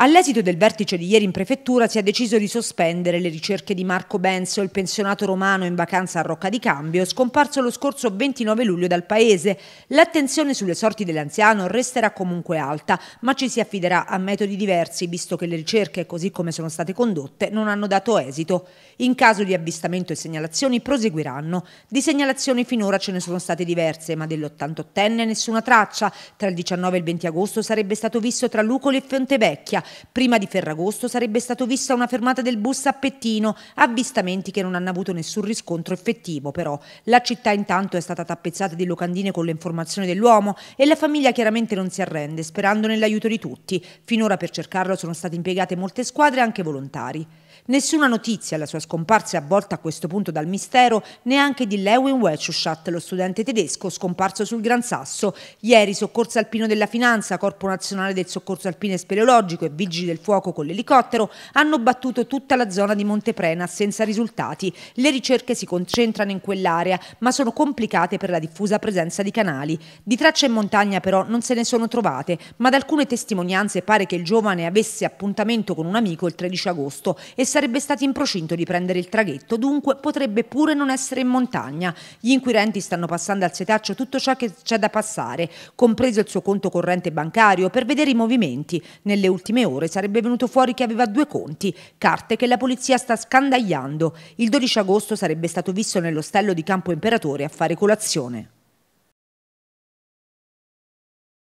All'esito del vertice di ieri in prefettura si è deciso di sospendere le ricerche di Marco Benso, il pensionato romano in vacanza a Rocca di Cambio, scomparso lo scorso 29 luglio dal paese. L'attenzione sulle sorti dell'anziano resterà comunque alta, ma ci si affiderà a metodi diversi, visto che le ricerche, così come sono state condotte, non hanno dato esito. In caso di avvistamento e segnalazioni proseguiranno. Di segnalazioni finora ce ne sono state diverse, ma dell'88enne nessuna traccia. Tra il 19 e il 20 agosto sarebbe stato visto tra Lucoli e Fontevecchia Prima di Ferragosto sarebbe stato vista una fermata del bus a Pettino, avvistamenti che non hanno avuto nessun riscontro effettivo però. La città intanto è stata tappezzata di locandine con le informazioni dell'uomo e la famiglia chiaramente non si arrende, sperando nell'aiuto di tutti. Finora per cercarlo sono state impiegate molte squadre, e anche volontari. Nessuna notizia la sua scomparsa è avvolta a questo punto dal mistero neanche di Lewin Welchuschat, lo studente tedesco scomparso sul Gran Sasso. Ieri Soccorso Alpino della Finanza, Corpo Nazionale del Soccorso Alpino e Speleologico e Vigili del Fuoco con l'elicottero hanno battuto tutta la zona di Monteprena senza risultati. Le ricerche si concentrano in quell'area ma sono complicate per la diffusa presenza di canali. Di tracce in montagna però non se ne sono trovate ma da alcune testimonianze pare che il giovane avesse appuntamento con un amico il 13 agosto e sarebbe stato in procinto di prendere il traghetto, dunque potrebbe pure non essere in montagna. Gli inquirenti stanno passando al setaccio tutto ciò che c'è da passare, compreso il suo conto corrente bancario, per vedere i movimenti. Nelle ultime ore sarebbe venuto fuori che aveva due conti, carte che la polizia sta scandagliando. Il 12 agosto sarebbe stato visto nell'ostello di Campo Imperatore a fare colazione.